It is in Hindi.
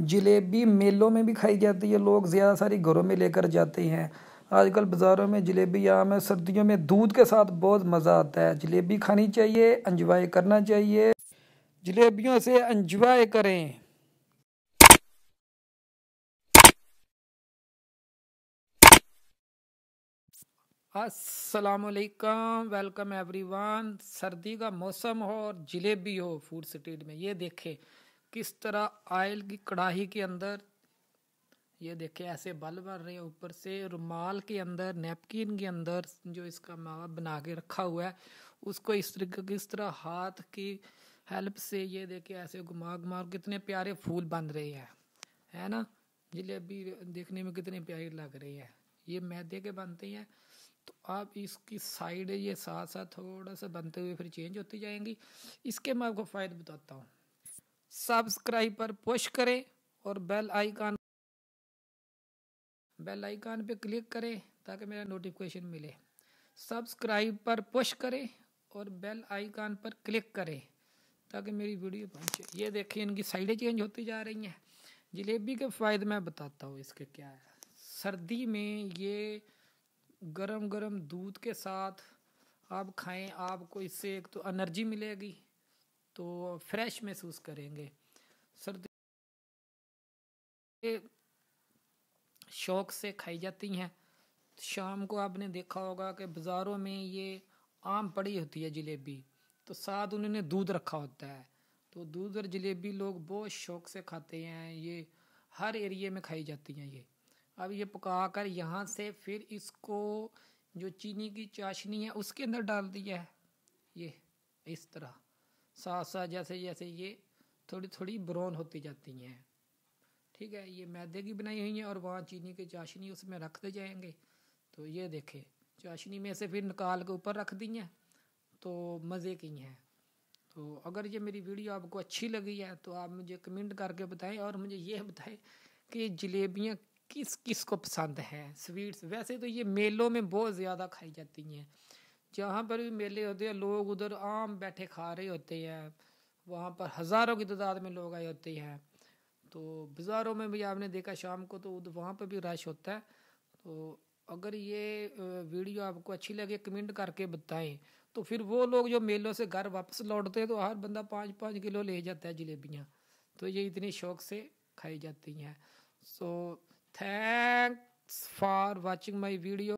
जलेबी मेलों में भी खाई जाती है लोग ज़्यादा सारी घरों में लेकर जाते हैं आजकल बाज़ारों में जलेबी आम है सर्दियों में दूध के साथ बहुत मज़ा आता है जलेबी खानी चाहिए इंजॉय करना चाहिए जलेबियों से इंजॉय करें असलकम वेलकम एवरीवन सर्दी का मौसम हो और जलेबी हो फूड स्ट्रीट में ये देखें किस तरह आयल की कढ़ाई के अंदर ये देखें ऐसे बल बन रहे हैं ऊपर से रुमाल के अंदर नेपकिन के अंदर जो इसका मावा बना के रखा हुआ है उसको इस तरीके किस तरह हाथ की हेल्प से ये देखें ऐसे घुमा घुमा कितने प्यारे फूल बन रहे हैं है ना अभी देखने में कितने प्यारे लग रही है ये मैदे के बनते हैं तो आप इसकी साइड ये साथ साथ थोड़ा सा बनते हुए फिर चेंज होती जाएंगी इसके मैं आपको फ़ायदे बताता हूँ सब्सक्राइब पर पुश करें और बेल आइकन बेल आइकन पर क्लिक करें ताकि मेरा नोटिफिकेशन मिले सब्सक्राइब पर पुश करें और बेल आइकन पर क्लिक करें ताकि मेरी वीडियो पहुंचे ये देखिए इनकी साइडें चेंज होती जा रही हैं जलेबी के फ़ायदे मैं बताता हूँ इसके क्या है सर्दी में ये गरम गरम दूध के साथ आप खाएं आपको इससे एक तो एनर्जी मिलेगी तो फ्रेश महसूस करेंगे सर्दी शौक से खाई जाती हैं शाम को आपने देखा होगा कि बाज़ारों में ये आम पड़ी होती है जलेबी तो साथ उन्होंने दूध रखा होता है तो दूध और जलेबी लोग बहुत शौक से खाते हैं ये हर एरिए में खाई जाती हैं ये अब ये पका कर यहाँ से फिर इसको जो चीनी की चाशनी है उसके अंदर डाल दिया है ये इस तरह साथ साथ जैसे जैसे ये थोड़ी थोड़ी ब्राउन होती जाती हैं ठीक है ये मैदे की बनाई हुई हैं और वहाँ चीनी की चाशनी उसमें रखते जाएंगे तो ये देखें चाशनी में से फिर निकाल के ऊपर रख दी हैं तो मज़े की हैं तो अगर ये मेरी वीडियो आपको अच्छी लगी है तो आप मुझे कमेंट करके बताएं और मुझे ये बताएं कि जलेबियाँ किस किस को पसंद हैं स्वीट्स वैसे तो ये मेलों में बहुत ज़्यादा खाई जाती हैं जहाँ पर भी मेले होते हैं लोग उधर आम बैठे खा रहे होते हैं वहाँ पर हज़ारों की तादाद में लोग आए होते हैं तो बाज़ारों में भी आपने देखा शाम को तो वहाँ पर भी रश होता है तो अगर ये वीडियो आपको अच्छी लगे कमेंट करके बताएं तो फिर वो लोग जो मेलों से घर वापस लौटते हैं तो हर बंदा पाँच पाँच किलो ले जाता है जलेबियाँ तो ये इतने शौक से खाई जाती हैं so thanks for watching my video